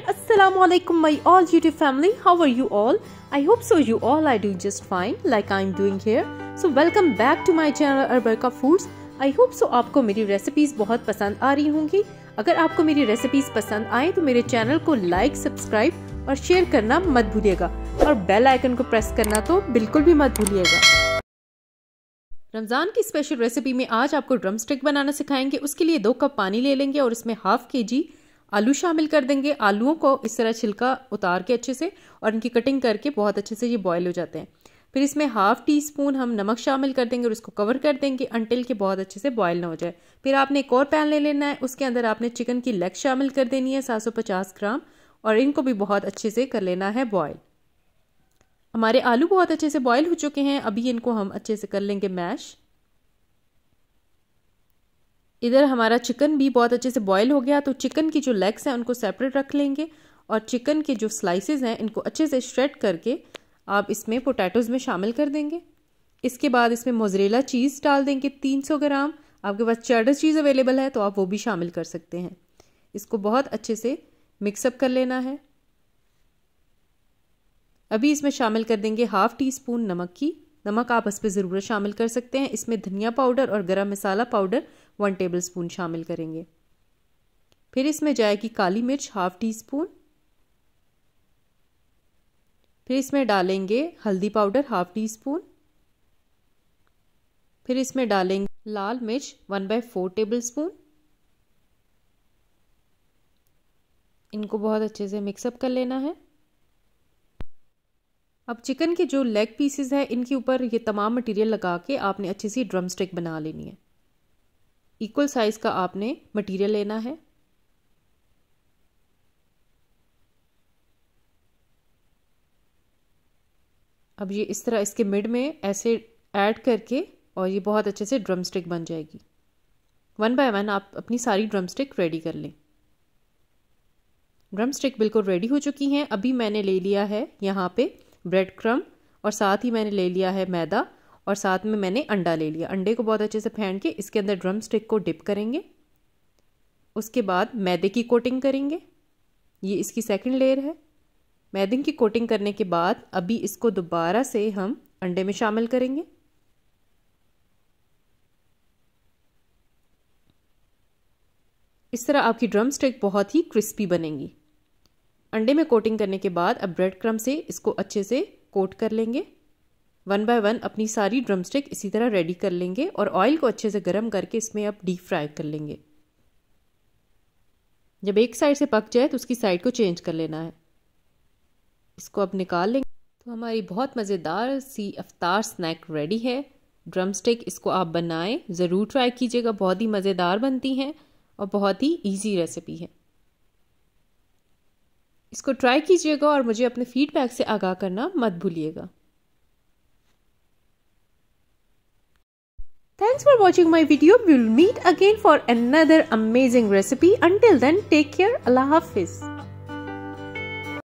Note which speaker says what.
Speaker 1: Friend अस्सलाम वालेकुम my all YouTube family how are you all I hope so you all I do just fine like I am doing here so welcome back to my channel अरबर का foods आई hope सो आपको मेरी recipes बहुत पसंद आ रही होंगी अगर आपको मेरी रेसिपीज पसंद आए तो मेरे चैनल को लाइक सब्सक्राइब और शेयर करना मत भूलिएगा और बेल आइकन को प्रेस करना तो बिल्कुल भी मत भूलिएगा रमज़ान की स्पेशल रेसिपी में आज आपको ड्रम स्टिक बनाना सिखाएंगे उसके लिए दो कप पानी ले लेंगे और उसमें हाफ के जी आलू शामिल कर देंगे आलूओं को इस तरह छिलका उतार के अच्छे से और इनकी कटिंग करके बहुत अच्छे से ये बॉयल हो जाते हैं फिर इसमें हाफ टी स्पून हम नमक शामिल कर देंगे और इसको कवर कर देंगे अंटिल के बहुत अच्छे से बॉयल ना हो जाए फिर आपने एक और पैन ले लेना है उसके अंदर आपने चिकन की लेग शामिल कर देनी है 750 ग्राम और इनको भी बहुत अच्छे से कर लेना है बॉयल हमारे आलू बहुत अच्छे से बॉयल हो चुके हैं अभी इनको हम अच्छे से कर लेंगे मैश इधर हमारा चिकन भी बहुत अच्छे से बॉयल हो गया तो चिकन की जो लेग्स हैं उनको सेपरेट रख लेंगे और चिकन के जो स्लाइसेस हैं इनको अच्छे से श्रेड करके आप इसमें पोटैटोज़ में शामिल कर देंगे इसके बाद इसमें मोजरेला चीज़ डाल देंगे 300 ग्राम आपके पास चर्डर चीज़ अवेलेबल है तो आप वो भी शामिल कर सकते हैं इसको बहुत अच्छे से मिक्सअप कर लेना है अभी इसमें शामिल कर देंगे हाफ टी स्पून नमक की नमक आप इस पर ज़रूर शामिल कर सकते हैं इसमें धनिया पाउडर और गरम मसाला पाउडर वन टेबल स्पून शामिल करेंगे फिर इसमें जाएगी काली मिर्च हाफ टी स्पून फिर इसमें डालेंगे हल्दी पाउडर हाफ टी स्पून फिर इसमें डालेंगे लाल मिर्च one by four tablespoon इनको बहुत अच्छे से मिक्सअप कर लेना है अब चिकन के जो लेग पीसेस हैं इनके ऊपर ये तमाम मटेरियल लगा के आपने अच्छी सी ड्रम स्टिक बना लेनी है इक्वल साइज का आपने मटेरियल लेना है अब ये इस तरह इसके मिड में ऐसे ऐड करके और ये बहुत अच्छे से ड्रम स्टिक बन जाएगी वन बाय वन आप अपनी सारी ड्रम स्टिक रेडी कर लें ड्रम स्टिक बिल्कुल रेडी हो चुकी हैं अभी मैंने ले लिया है यहाँ पे ब्रेड क्रम और साथ ही मैंने ले लिया है मैदा और साथ में मैंने अंडा ले लिया अंडे को बहुत अच्छे से फेंट के इसके अंदर ड्रम स्टिक को डिप करेंगे उसके बाद मैदे की कोटिंग करेंगे ये इसकी सेकंड लेयर है मैदे की कोटिंग करने के बाद अभी इसको दोबारा से हम अंडे में शामिल करेंगे इस तरह आपकी ड्रम स्टिक बहुत ही क्रिस्पी बनेंगी अंडे में कोटिंग करने के बाद अब ब्रेड क्रम से इसको अच्छे से कोट कर लेंगे वन बाय वन अपनी सारी ड्रमस्टिक इसी तरह रेडी कर लेंगे और ऑयल को अच्छे से गर्म करके इसमें आप डीप फ्राई कर लेंगे जब एक साइड से पक जाए तो उसकी साइड को चेंज कर लेना है इसको अब निकाल लेंगे तो हमारी बहुत मज़ेदार सी अफ्तार स्नैक रेडी है ड्रम स्टिक इसको आप बनाएं ज़रूर ट्राई कीजिएगा बहुत ही मज़ेदार बनती हैं और बहुत ही ईजी रेसिपी है इसको ट्राई कीजिएगा और मुझे अपने फीडबैक से आगाह करना मत भूलिएगा Thanks for watching my video. We'll meet again for another amazing recipe. Until then, take care. Allah Hafiz.